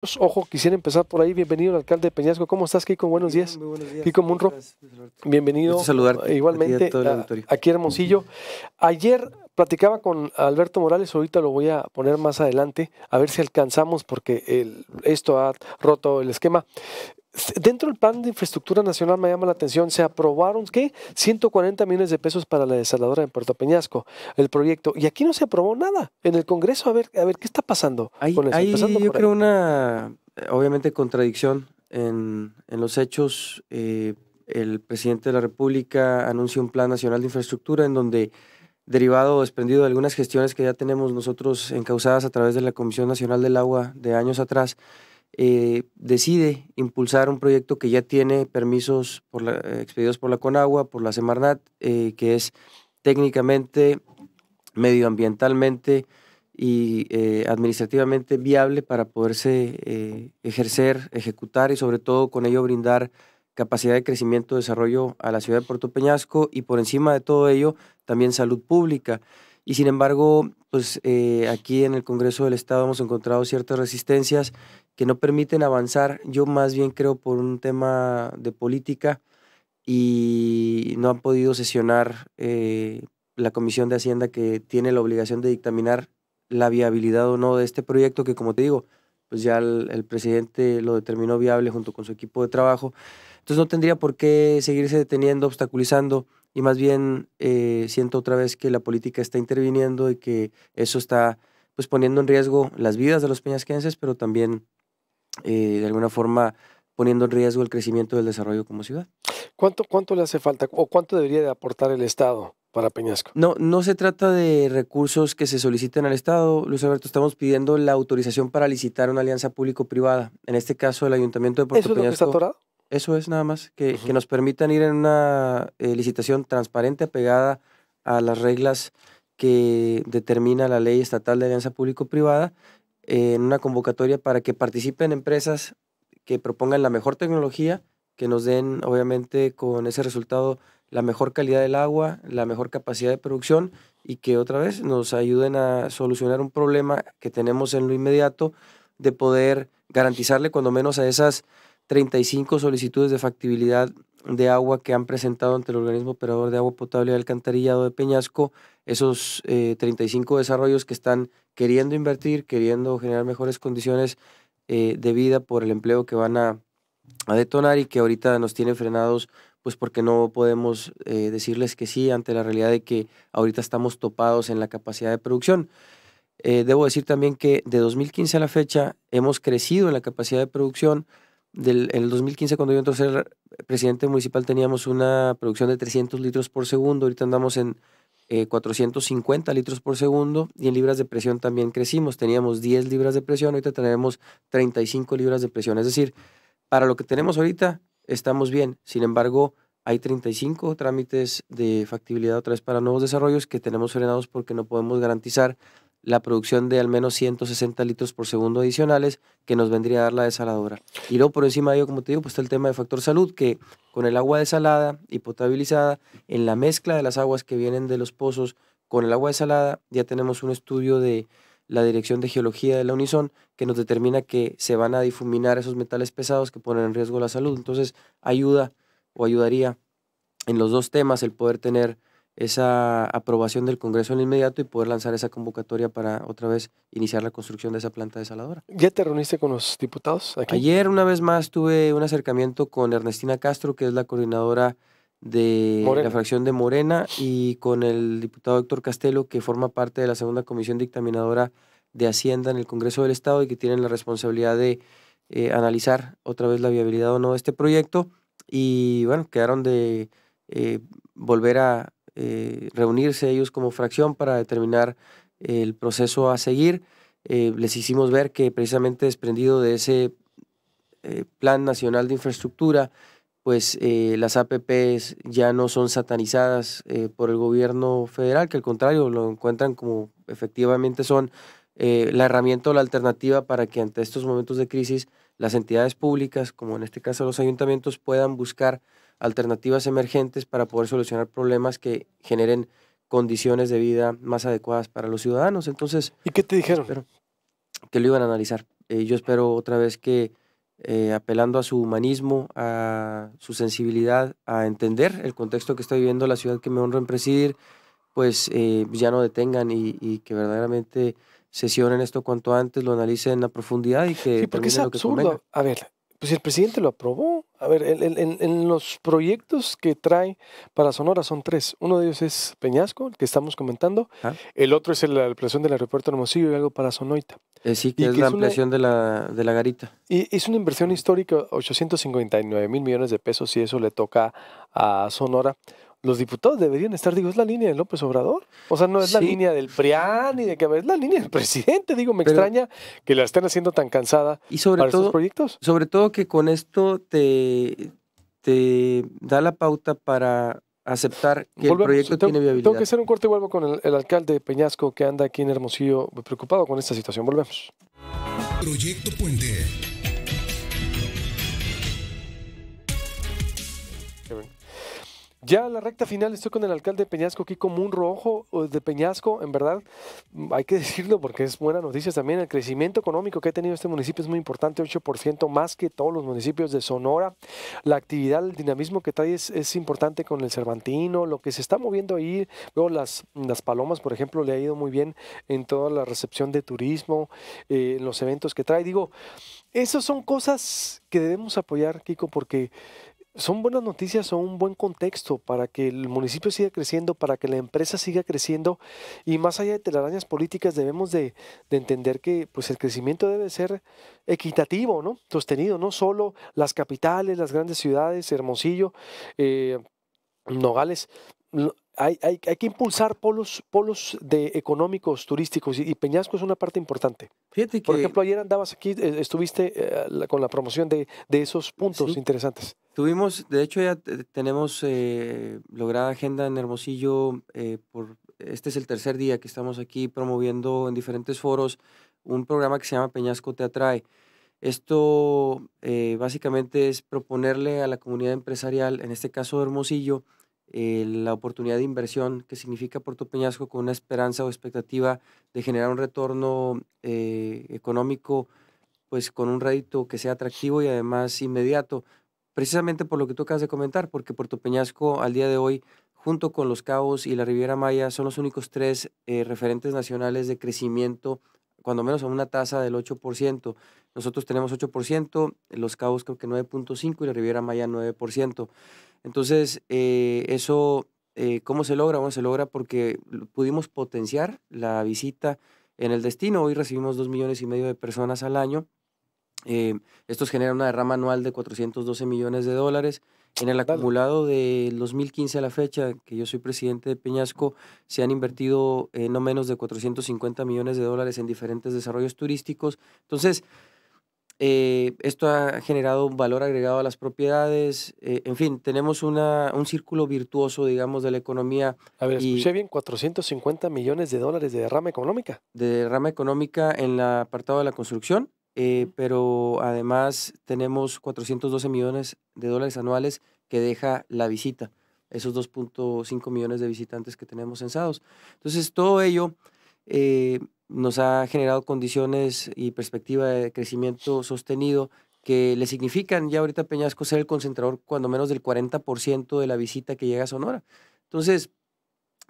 Pues, ojo, quisiera empezar por ahí. Bienvenido, al alcalde de Peñasco. ¿Cómo estás, Kiko? Buenos días. Muy buenos días. Kiko Munro. Bienvenido. Eh, igualmente, ah, aquí Hermosillo. Ayer platicaba con Alberto Morales, ahorita lo voy a poner más adelante, a ver si alcanzamos, porque el, esto ha roto el esquema. Dentro del plan de infraestructura nacional me llama la atención, se aprobaron ¿qué? 140 millones de pesos para la desaladora en Puerto Peñasco, el proyecto, y aquí no se aprobó nada en el Congreso, a ver, a ver qué está pasando. con yo creo una, obviamente, contradicción en, los hechos. Eh, el presidente de la República anunció un plan nacional de infraestructura en donde, derivado o desprendido de algunas gestiones que ya tenemos nosotros encausadas a través de la Comisión Nacional del Agua de años atrás, eh, decide impulsar un proyecto que ya tiene permisos eh, expedidos por la Conagua, por la Semarnat, eh, que es técnicamente, medioambientalmente y administrativamente viable para poderse ejercer, ejecutar y sobre todo con ello brindar capacidad de crecimiento, y desarrollo a la ciudad de Puerto Peñasco y por encima de todo ello también salud pública. Y sin embargo, pues eh, aquí en el Congreso del Estado hemos encontrado ciertas resistencias que no permiten avanzar. Yo más bien creo por un tema de política y no han podido sesionar eh, la Comisión de Hacienda que tiene la obligación de dictaminar la viabilidad o no de este proyecto que, como te digo, pues ya el, presidente lo determinó viable junto con su equipo de trabajo. Entonces no tendría por qué seguirse deteniendo, obstaculizando y más bien eh, siento otra vez que la política está interviniendo y que eso está pues poniendo en riesgo las vidas de los peñasquenses, pero también eh, de alguna forma poniendo en riesgo el crecimiento del desarrollo como ciudad. ¿Cuánto, ¿Cuánto le hace falta o cuánto debería de aportar el Estado para Peñasco? No, no se trata de recursos que se soliciten al Estado, Luis Alberto. Estamos pidiendo la autorización para licitar una alianza público-privada. En este caso, el Ayuntamiento de Puerto Peñasco. está atorado? Eso es nada más, que, nos permitan ir en una eh, licitación transparente, apegada a las reglas que determina la ley estatal de alianza público-privada, eh, en una convocatoria para que participen empresas que propongan la mejor tecnología, que nos den, obviamente, con ese resultado la mejor calidad del agua, la mejor capacidad de producción y que otra vez nos ayuden a solucionar un problema que tenemos en lo inmediato de poder garantizarle cuando menos a esas 35 solicitudes de factibilidad de agua que han presentado ante el organismo operador de agua potable y alcantarillado de Peñasco, esos 35 eh, desarrollos que están queriendo invertir, queriendo generar mejores condiciones eh, de vida por el empleo que van a, detonar y que ahorita nos tienen frenados, pues porque no podemos eh, decirles que sí ante la realidad de que ahorita estamos topados en la capacidad de producción. debo decir también que de 2015 a la fecha hemos crecido en la capacidad de producción, del, en el 2015, cuando yo entré a ser presidente municipal, teníamos una producción de 300 litros por segundo. Ahorita andamos en 450 eh, litros por segundo y en libras de presión también crecimos. Teníamos 10 libras de presión, ahorita tenemos 35 libras de presión. Es decir, para lo que tenemos ahorita, estamos bien. Sin embargo, hay 35 trámites de factibilidad otra vez para nuevos desarrollos que tenemos frenados porque no podemos garantizar la producción de al menos 160 litros por segundo adicionales que nos vendría a dar la desaladora. Y luego por encima de ello, como te digo, pues está el tema de factor salud, que con el agua desalada y potabilizada, en la mezcla de las aguas que vienen de los pozos con el agua desalada, ya tenemos un estudio de la Dirección de Geología de la Unison que nos determina que se van a difuminar esos metales pesados que ponen en riesgo la salud. Entonces ayuda o ayudaría en los dos temas el poder tener esa aprobación del Congreso en inmediato y poder lanzar esa convocatoria para otra vez iniciar la construcción de esa planta desaladora. ¿Ya te reuniste con los diputados? Aquí? Ayer una vez más tuve un acercamiento con Ernestina Castro, que es la coordinadora de la fracción de Morena, y con el diputado Héctor Castelo, que forma parte de la segunda comisión dictaminadora de Hacienda en el Congreso del Estado y que tienen la responsabilidad de eh, analizar otra vez la viabilidad o no de este proyecto. Y bueno, quedaron de eh, volver a, eh, reunirse ellos como fracción para determinar el proceso a seguir. Eh, les hicimos ver que precisamente desprendido de ese eh, Plan Nacional de Infraestructura, pues las APPs ya no son satanizadas por el gobierno federal, que al contrario lo encuentran como efectivamente son la herramienta o la alternativa para que ante estos momentos de crisis las entidades públicas, como en este caso los ayuntamientos, puedan buscar alternativas emergentes para poder solucionar problemas que generen condiciones de vida más adecuadas para los ciudadanos. Entonces, ¿y qué te dijeron? que lo iban a analizar. Eh, yo espero otra vez que eh, apelando a su humanismo, a su sensibilidad, a entender el contexto que está viviendo la ciudad que me honra en presidir, pues eh, ya no detengan y, que verdaderamente sesionen esto cuanto antes, lo analicen a profundidad y que... Sí, porque es absurdo. a ver, pues si el presidente lo aprobó. A ver, en, los proyectos que trae para Sonora son tres. Uno de ellos es Peñasco, el que estamos comentando. El otro es la ampliación del aeropuerto de Hermosillo y algo para Sonoita. Eh, sí, que es la ampliación de, la, de, la, garita. Y es una inversión histórica, 859 mil millones de pesos, Si eso le toca a Sonora los diputados deberían estar, digo, es la línea de López Obrador. O sea, no es la línea del PRIAN ni de que es la línea del presidente. Digo, me extraña que la estén haciendo tan cansada y sobre para todo, proyectos. Sobre todo que con esto te, te da la pauta para aceptar que el proyecto tiene viabilidad. Tengo que hacer un corte y vuelvo con el, el alcalde Peñasco que anda aquí en Hermosillo preocupado con esta situación. Volvemos. Proyecto Puente. Ya la recta final estoy con el alcalde de Peñasco, Kiko Munrojo de Peñasco, en verdad mm, hay que decirlo porque es buena noticia también, el crecimiento económico que ha tenido este municipio es muy importante, 8% más que todos los municipios de Sonora, la actividad, el dinamismo que trae es, importante con el Cervantino, lo que se está moviendo ahí, luego las, las palomas, por ejemplo, le ha ido muy bien en toda la recepción de turismo, eh, en los eventos que trae, digo, esas son cosas que debemos apoyar, Kiko, porque son buenas noticias, son un buen contexto para que el municipio siga creciendo, para que la empresa siga creciendo y más allá de telarañas políticas debemos de, entender que pues el crecimiento debe ser equitativo, ¿no? Sostenido, no solo las capitales, las grandes ciudades, Hermosillo, eh, Nogales, hay, que impulsar polos, polos de económicos, turísticos, y, Peñasco es una parte importante. Fíjate que, Por ejemplo, ayer andabas aquí, eh, estuviste eh, con la promoción de, esos puntos interesantes. Tuvimos, de hecho ya tenemos eh, lograda agenda en Hermosillo, por, este es el tercer día que estamos aquí promoviendo en diferentes foros un programa que se llama Peñasco te atrae. Esto básicamente es proponerle a la comunidad empresarial, en este caso de Hermosillo, eh, la oportunidad de inversión que significa Puerto Peñasco con una esperanza o expectativa de generar un retorno eh, económico pues con un rédito que sea atractivo y además inmediato, precisamente por lo que tú acabas de comentar, porque Puerto Peñasco al día de hoy, junto con Los Cabos y la Riviera Maya, son los únicos tres eh, referentes nacionales de crecimiento cuando menos a una tasa del 8%. Nosotros tenemos 8%, Los Cabos creo que 9.5% y la Riviera Maya 9%. Entonces, eh, eso, eh, ¿cómo se logra? Bueno, se logra porque pudimos potenciar la visita en el destino. Hoy recibimos 2 millones y medio de personas al año. Eh, estos generan una derrama anual de 412 millones de dólares. En el acumulado del 2015 a la fecha, que yo soy presidente de Peñasco, se han invertido eh, no menos de 450 millones de dólares en diferentes desarrollos turísticos. Entonces, eh, esto ha generado un valor agregado a las propiedades. Eh, en fin, tenemos un círculo virtuoso, digamos, de la economía. A ver, escuché bien, 450 millones de dólares de derrama económica. De derrama económica en el apartado de la construcción, eh, pero además tenemos 412 millones de dólares anuales que deja la visita, esos 2.5 millones de visitantes que tenemos censados. Entonces, todo ello eh, nos ha generado condiciones y perspectiva de crecimiento sostenido que le significan ya ahorita Peñasco ser el concentrador cuando menos del 40% de la visita que llega a Sonora. Entonces,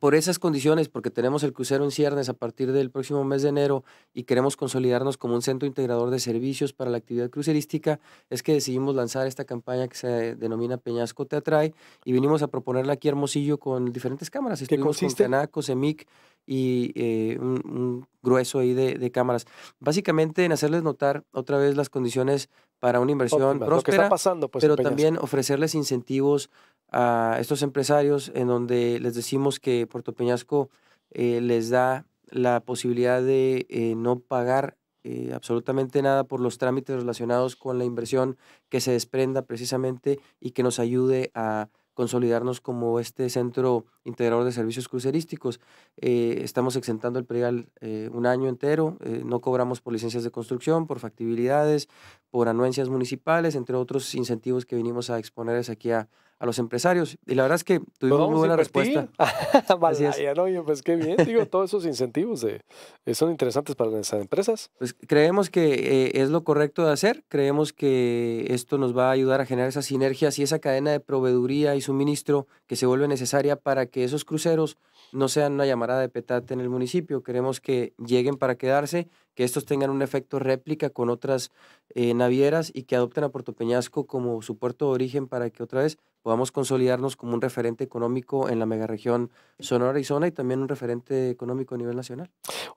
por esas condiciones, porque tenemos el crucero en ciernes a partir del próximo mes de enero y queremos consolidarnos como un centro integrador de servicios para la actividad crucerística, es que decidimos lanzar esta campaña que se denomina Peñasco te atrae y vinimos a proponerla aquí a Hermosillo con diferentes cámaras. Estuvimos con Canaco, Semic y eh, un, grueso ahí de, cámaras. Básicamente en hacerles notar otra vez las condiciones para una inversión próspera, pues, pero también ofrecerles incentivos a estos empresarios en donde les decimos que Puerto Peñasco eh, les da la posibilidad de eh, no pagar eh, absolutamente nada por los trámites relacionados con la inversión que se desprenda precisamente y que nos ayude a consolidarnos como este centro integrador de servicios crucerísticos. estamos exentando el preal un año entero, no cobramos por licencias de construcción, por factibilidades, por anuencias municipales, entre otros incentivos que vinimos a exponerles aquí a, a los empresarios. Y la verdad es que tuvimos muy buena respuesta. no, pues qué bien, digo, todos esos incentivos eh, son interesantes para las empresas. Pues creemos que eh, es lo correcto de hacer, creemos que esto nos va a ayudar a generar esas sinergias y esa cadena de proveeduría y suministro que se vuelve necesaria para que esos cruceros no sean una llamada de petate en el municipio. Queremos que lleguen para quedarse, que estos tengan un efecto réplica con otras eh, navieras y que adopten a Puerto Peñasco como su puerto de origen para que otra vez podamos consolidarnos como un referente económico en la megaregión Sonora y Zona y también un referente económico a nivel nacional.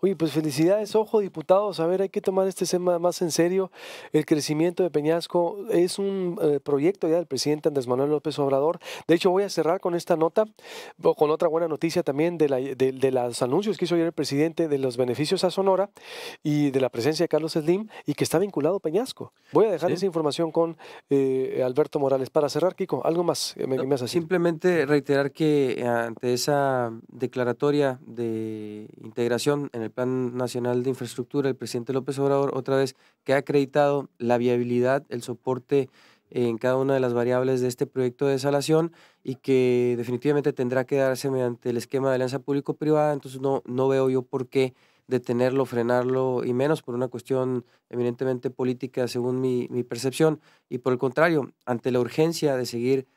Oye, pues felicidades, ojo, diputados. A ver, hay que tomar este tema más en serio. El crecimiento de Peñasco es un eh, proyecto ya del presidente Andrés Manuel López Obrador. De hecho, voy a cerrar con esta nota, con otra buena noticia también de, la, de, los anuncios que hizo ayer el presidente de los beneficios a Sonora y de la presencia de Carlos Slim y que está vinculado Peñasco. Voy a dejar esa información con eh, Alberto Morales. Para cerrar, Kiko, algo más simplemente reiterar que ante esa declaratoria de integración en el Plan Nacional de Infraestructura, el presidente López Obrador otra vez que ha acreditado la viabilidad, el soporte en cada una de las variables de este proyecto de desalación y que definitivamente tendrá que darse mediante el esquema de alianza público-privada, entonces no, no veo yo por qué detenerlo, frenarlo y menos por una cuestión eminentemente política según mi percepción y por el contrario, ante la urgencia de seguir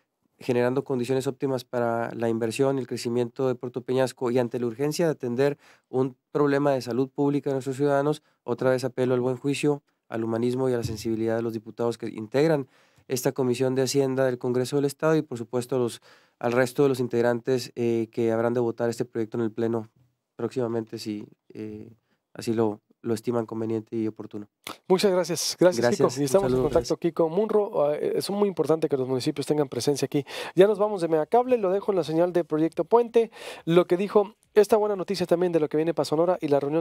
generando condiciones óptimas para la inversión y el crecimiento de Puerto Peñasco y ante la urgencia de atender un problema de salud pública de nuestros ciudadanos, otra vez apelo al buen juicio, al humanismo y a la sensibilidad de los diputados que integran esta Comisión de Hacienda del Congreso del Estado y por supuesto los, al resto de los integrantes eh, que habrán de votar este proyecto en el Pleno próximamente si eh, así lo, lo estiman conveniente y oportuno. Muchas gracias. Gracias, Kiko. estamos en contacto, aquí Kiko. Munro, ah, eh, es muy importante que los municipios tengan presencia aquí. Ya nos vamos de cable. lo dejo en la señal de Proyecto Puente. Lo que dijo, esta buena noticia también de lo que viene para Sonora y la reunión.